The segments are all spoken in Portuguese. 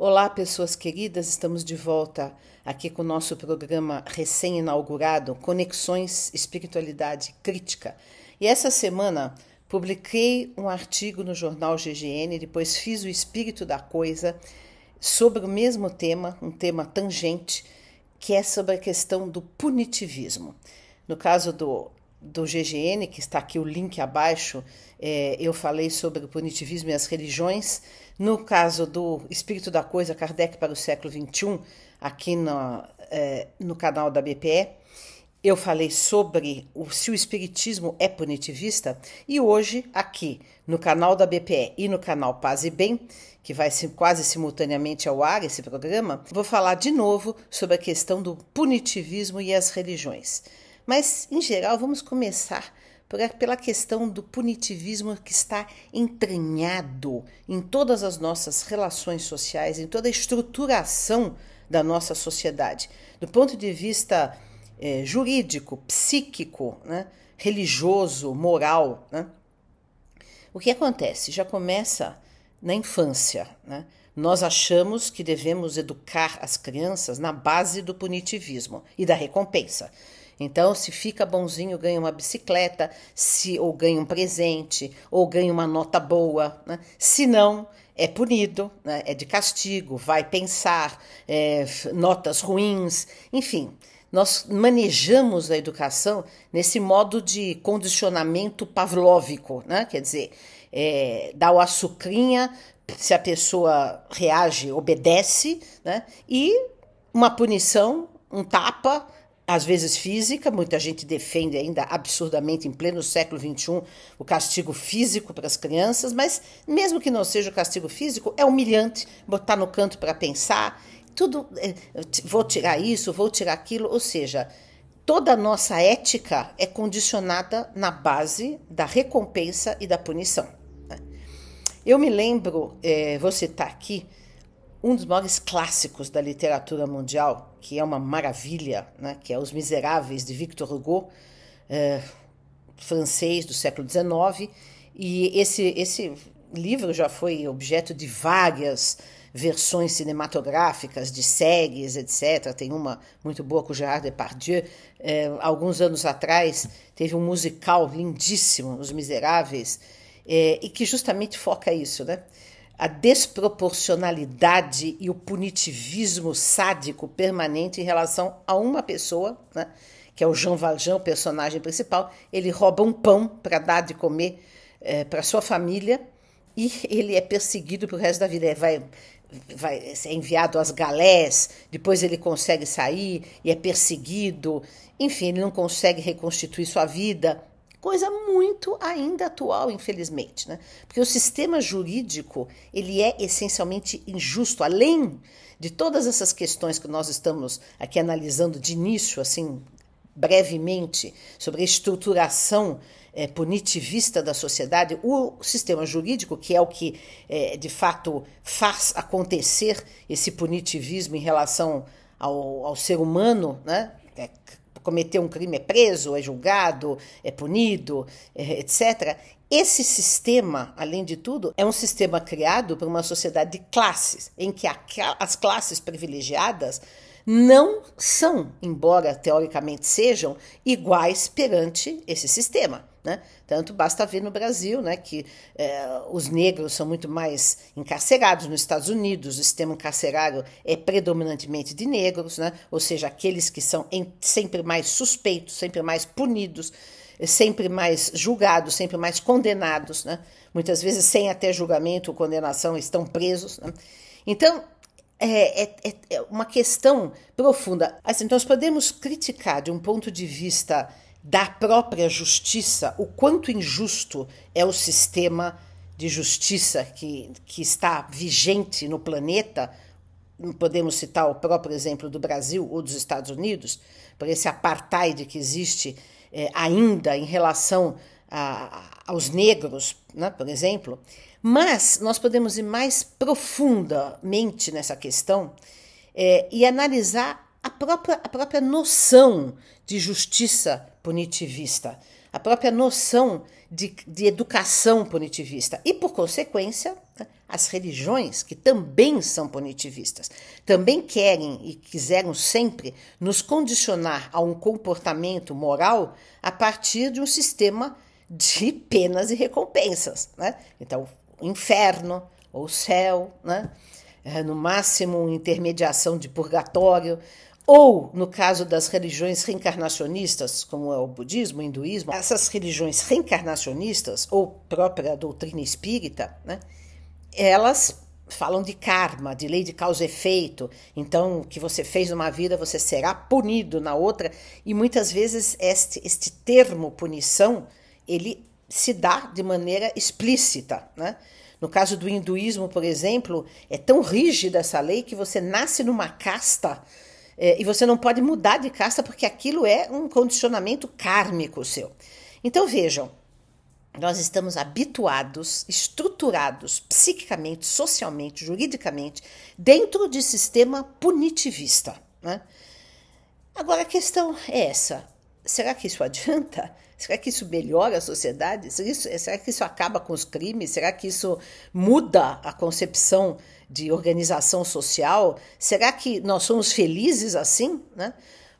Olá, pessoas queridas, estamos de volta aqui com o nosso programa recém-inaugurado Conexões Espiritualidade Crítica. E essa semana publiquei um artigo no jornal GGN, depois fiz o espírito da coisa sobre o mesmo tema, um tema tangente, que é sobre a questão do punitivismo. No caso do do GGN, que está aqui o link abaixo, é, eu falei sobre o punitivismo e as religiões. No caso do Espírito da Coisa, Kardec para o século XXI, aqui no, é, no canal da BPE, eu falei sobre o, se o Espiritismo é punitivista. E hoje, aqui no canal da BPE e no canal Paz e Bem, que vai quase simultaneamente ao ar esse programa, vou falar de novo sobre a questão do punitivismo e as religiões. Mas, em geral, vamos começar por, pela questão do punitivismo que está entranhado em todas as nossas relações sociais, em toda a estruturação da nossa sociedade. Do ponto de vista é, jurídico, psíquico, né, religioso, moral. Né? O que acontece? Já começa na infância. Né? Nós achamos que devemos educar as crianças na base do punitivismo e da recompensa. Então, se fica bonzinho, ganha uma bicicleta, se ou ganha um presente, ou ganha uma nota boa. Né? Se não, é punido, né? é de castigo, vai pensar, é, notas ruins, enfim. Nós manejamos a educação nesse modo de condicionamento pavlóvico, né? quer dizer, é, dá o açucrinha se a pessoa reage, obedece, né? e uma punição, um tapa, às vezes física, muita gente defende ainda absurdamente em pleno século XXI o castigo físico para as crianças, mas mesmo que não seja o castigo físico, é humilhante botar no canto para pensar, tudo, é, vou tirar isso, vou tirar aquilo, ou seja, toda a nossa ética é condicionada na base da recompensa e da punição. Né? Eu me lembro, é, vou citar aqui, um dos maiores clássicos da literatura mundial, que é uma maravilha, né, que é Os Miseráveis, de Victor Hugo, eh, francês do século XIX, e esse, esse livro já foi objeto de várias versões cinematográficas, de séries, etc. Tem uma muito boa com Gerard Depardieu. Eh, alguns anos atrás teve um musical lindíssimo, Os Miseráveis, eh, e que justamente foca isso, né? a desproporcionalidade e o punitivismo sádico permanente em relação a uma pessoa, né, que é o Jean Valjean, o personagem principal. Ele rouba um pão para dar de comer é, para sua família e ele é perseguido para o resto da vida. Ele vai vai ser enviado às galés, depois ele consegue sair e é perseguido, enfim, ele não consegue reconstituir sua vida coisa muito ainda atual, infelizmente, né? Porque o sistema jurídico, ele é essencialmente injusto, além de todas essas questões que nós estamos aqui analisando de início, assim, brevemente, sobre a estruturação é, punitivista da sociedade, o sistema jurídico, que é o que é, de fato faz acontecer esse punitivismo em relação ao, ao ser humano, né? É, cometeu um crime é preso, é julgado, é punido, é, etc. Esse sistema, além de tudo, é um sistema criado por uma sociedade de classes, em que as classes privilegiadas não são, embora teoricamente sejam, iguais perante esse sistema. Né? Tanto basta ver no Brasil né, que eh, os negros são muito mais encarcerados. Nos Estados Unidos, o sistema carcerário é predominantemente de negros, né? ou seja, aqueles que são em, sempre mais suspeitos, sempre mais punidos, sempre mais julgados, sempre mais condenados. Né? Muitas vezes, sem até julgamento ou condenação, estão presos. Né? Então, é, é, é, é uma questão profunda. Assim, nós podemos criticar de um ponto de vista da própria justiça o quanto injusto é o sistema de justiça que, que está vigente no planeta, podemos citar o próprio exemplo do Brasil ou dos Estados Unidos, por esse apartheid que existe é, ainda em relação a, aos negros, né, por exemplo, mas nós podemos ir mais profundamente nessa questão é, e analisar a própria, a própria noção de justiça punitivista, a própria noção de, de educação punitivista e, por consequência, né, as religiões, que também são punitivistas, também querem e quiseram sempre nos condicionar a um comportamento moral a partir de um sistema de penas e recompensas, né? Então, inferno ou céu, né? É, no máximo intermediação de purgatório, ou no caso das religiões reencarnacionistas, como é o budismo, o hinduísmo, essas religiões reencarnacionistas ou própria doutrina espírita, né, elas falam de karma, de lei de causa e efeito. Então, o que você fez numa vida, você será punido na outra. E muitas vezes este, este termo punição ele se dá de maneira explícita, né? No caso do hinduísmo, por exemplo, é tão rígida essa lei que você nasce numa casta é, e você não pode mudar de casta porque aquilo é um condicionamento kármico seu. Então vejam, nós estamos habituados, estruturados psiquicamente, socialmente, juridicamente, dentro de sistema punitivista. Né? Agora a questão é essa: será que isso adianta? Será que isso melhora a sociedade? Será que isso, eh, será que isso acaba com os crimes? Será que isso muda a concepção de organização social? Será que nós somos felizes assim? Né?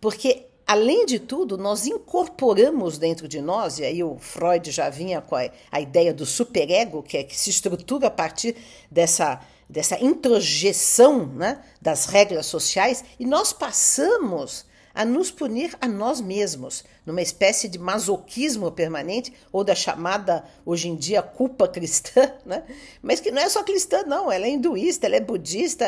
Porque além de tudo, nós incorporamos dentro de nós, e aí o Freud já vinha com a, a ideia do superego, que é que se estrutura a partir dessa, dessa introjeção né, das regras sociais, e nós passamos a nos punir a nós mesmos, numa espécie de masoquismo permanente, ou da chamada, hoje em dia, culpa cristã, né? mas que não é só cristã, não, ela é hinduísta, ela é budista,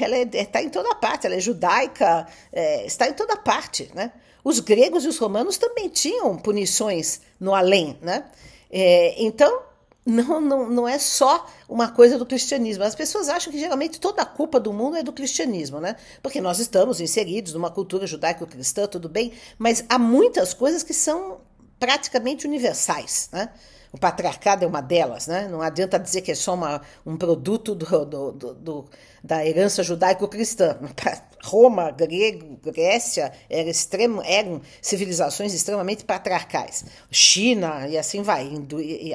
ela está é, é tá em toda parte, ela é judaica, é, está em toda parte. Né? Os gregos e os romanos também tinham punições no além. Né? É, então, não, não, não é só uma coisa do cristianismo. As pessoas acham que geralmente toda a culpa do mundo é do cristianismo, né? Porque nós estamos inseridos numa cultura judaico-cristã, tudo bem, mas há muitas coisas que são praticamente universais. Né? O patriarcado é uma delas, né? não adianta dizer que é só uma, um produto do, do, do, da herança judaico-cristã. Roma, grego, Grécia era extremo, eram civilizações extremamente patriarcais. China e assim vai,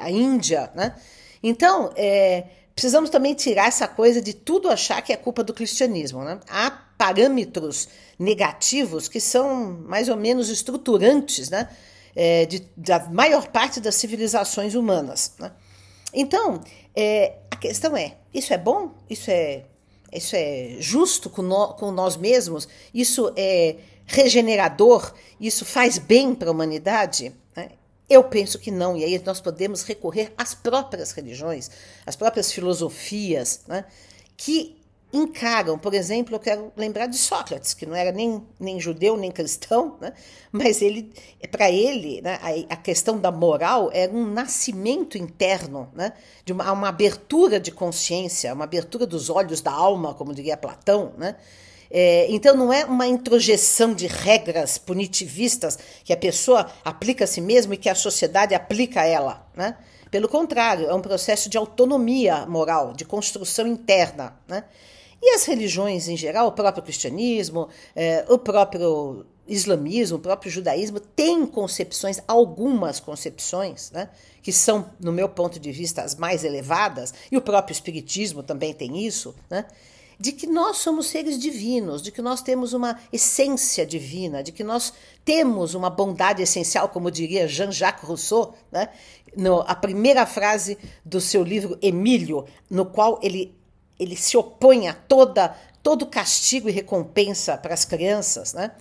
a Índia. Né? Então, é, precisamos também tirar essa coisa de tudo achar que é culpa do cristianismo. Né? Há parâmetros negativos que são mais ou menos estruturantes, né? é, de, da maior parte das civilizações humanas. Né? Então, é, a questão é: isso é bom? Isso é, isso é justo com, no, com nós mesmos? Isso é regenerador? Isso faz bem para a humanidade? Né? Eu penso que não, e aí nós podemos recorrer às próprias religiões, às próprias filosofias, né? que encaram. Por exemplo, eu quero lembrar de Sócrates, que não era nem, nem judeu nem cristão, né? mas ele, para ele, né, a, a, questão da moral era um nascimento interno, né? de uma, uma abertura de consciência, uma abertura dos olhos da alma, como diria Platão, né? É, então, não é uma introjeção de regras punitivistas que a pessoa aplica a si mesma e que a sociedade aplica a ela. Né? Pelo contrário, é um processo de autonomia moral, de construção interna. Né? E as religiões em geral, o próprio cristianismo, é, o próprio islamismo, o próprio judaísmo, têm concepções, algumas concepções, né, que são, no meu ponto de vista, as mais elevadas, e o próprio espiritismo também tem isso, né, de que nós somos seres divinos, de que nós temos uma essência divina, de que nós temos uma bondade essencial, como diria Jean-Jacques Rousseau, né, no, a primeira frase do seu livro Emílio, no qual ele ele se opõe a toda, todo castigo e recompensa para as crianças, né?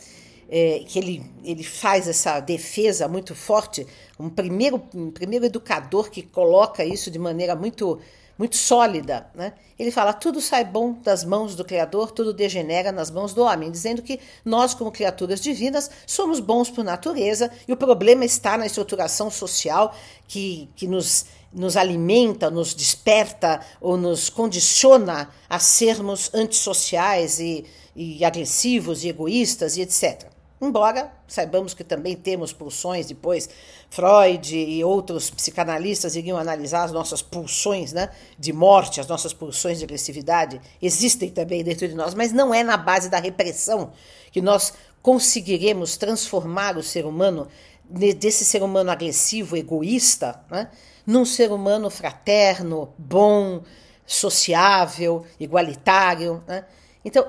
É, que ele, ele faz essa defesa muito forte, um primeiro, um primeiro educador que coloca isso de maneira muito, muito sólida. Né? Ele fala: tudo sai bom das mãos do Criador, tudo degenera nas mãos do homem, dizendo que nós, como criaturas divinas, somos bons por natureza e o problema está na estruturação social que, que nos nos alimenta, nos desperta ou nos condiciona a sermos antissociais e, e agressivos e egoístas e etc. Embora saibamos que também temos pulsões, depois Freud e outros psicanalistas iriam analisar as nossas pulsões né, de morte, as nossas pulsões de agressividade, existem também dentro de nós, mas não é na base da repressão que nós conseguiremos transformar o ser humano desse ser humano agressivo, egoísta, né, num ser humano fraterno, bom, sociável, igualitário. Né? Então,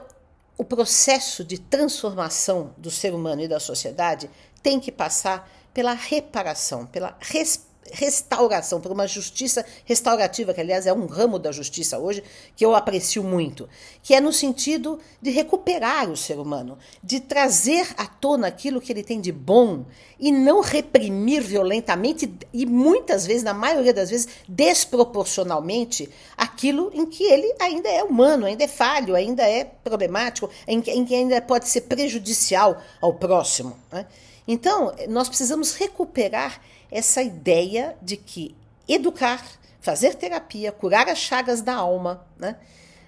o processo de transformação do ser humano e da sociedade tem que passar pela reparação, pela responsabilidade restauração, por uma justiça restaurativa, que aliás é um ramo da justiça hoje que eu aprecio muito, que é no sentido de recuperar o ser humano, de trazer à tona aquilo que ele tem de bom e não reprimir violentamente e muitas vezes, na maioria das vezes, desproporcionalmente aquilo em que ele ainda é humano, ainda é falho, ainda é problemático, em que, em que ainda pode ser prejudicial ao próximo. Né? Então, nós precisamos recuperar essa ideia de que educar, fazer terapia, curar as chagas da alma, né?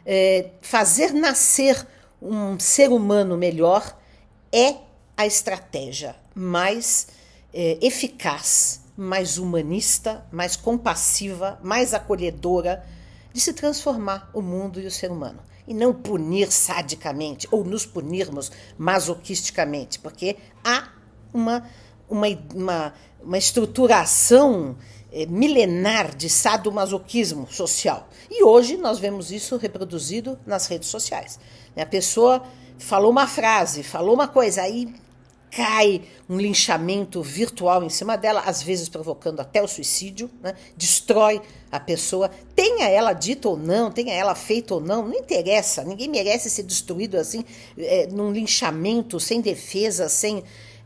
É, fazer nascer um ser humano melhor é a estratégia mais é, eficaz, mais humanista, mais compassiva, mais acolhedora de se transformar o mundo e o ser humano. E não punir sadicamente ou nos punirmos masoquisticamente, porque há uma uma, uma, uma estruturação eh, milenar de sadomasoquismo social. E hoje nós vemos isso reproduzido nas redes sociais. Né? A pessoa falou uma frase, falou uma coisa, aí cai um linchamento virtual em cima dela, às vezes provocando até o suicídio, né? destrói a pessoa, tenha ela dito ou não, tenha ela feito ou não, não interessa, ninguém merece ser destruído assim, é, num linchamento, sem defesa, sem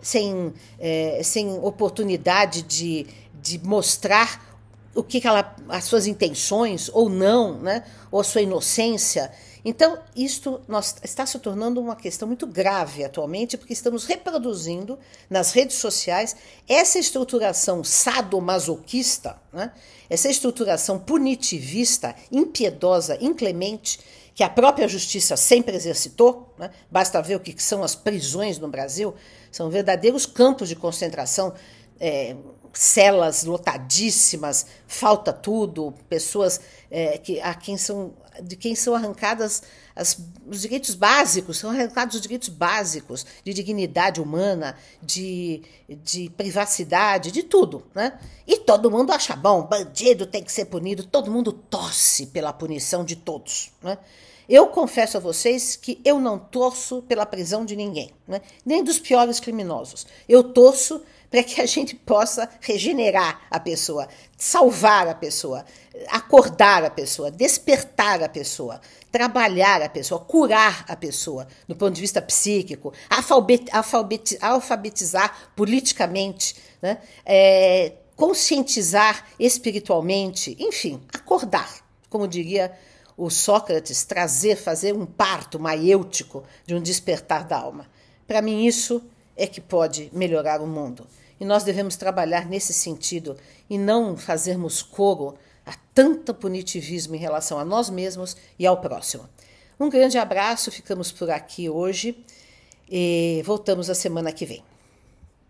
sem, é, sem oportunidade de, de mostrar o que, que ela, as suas intenções ou não, né? ou a sua inocência. Então, isto nós, está se tornando uma questão muito grave atualmente, porque estamos reproduzindo nas redes sociais essa estruturação sadomasoquista, né? essa estruturação punitivista, impiedosa, inclemente, que a própria justiça sempre exercitou, né? basta ver o que são as prisões no Brasil, são verdadeiros campos de concentração é, celas lotadíssimas, falta tudo, pessoas é, que, a quem são, de quem são arrancadas as, os direitos básicos, são arrancados os direitos básicos de dignidade humana, de, de privacidade, de tudo. Né? E todo mundo acha bom, bandido tem que ser punido, todo mundo torce pela punição de todos. Né? Eu confesso a vocês que eu não torço pela prisão de ninguém, né? nem dos piores criminosos. Eu torço para que a gente possa regenerar a pessoa, salvar a pessoa, acordar a pessoa, despertar a pessoa, trabalhar a pessoa, curar a pessoa do ponto de vista psíquico, alfabetizar politicamente, né? é, conscientizar espiritualmente, enfim, acordar, como diria o Sócrates trazer, fazer um parto maiêutico de um despertar da alma. Para mim, isso é que pode melhorar o mundo. E nós devemos trabalhar nesse sentido e não fazermos coro a tanto punitivismo em relação a nós mesmos e ao próximo. Um grande abraço, ficamos por aqui hoje e voltamos a semana que vem.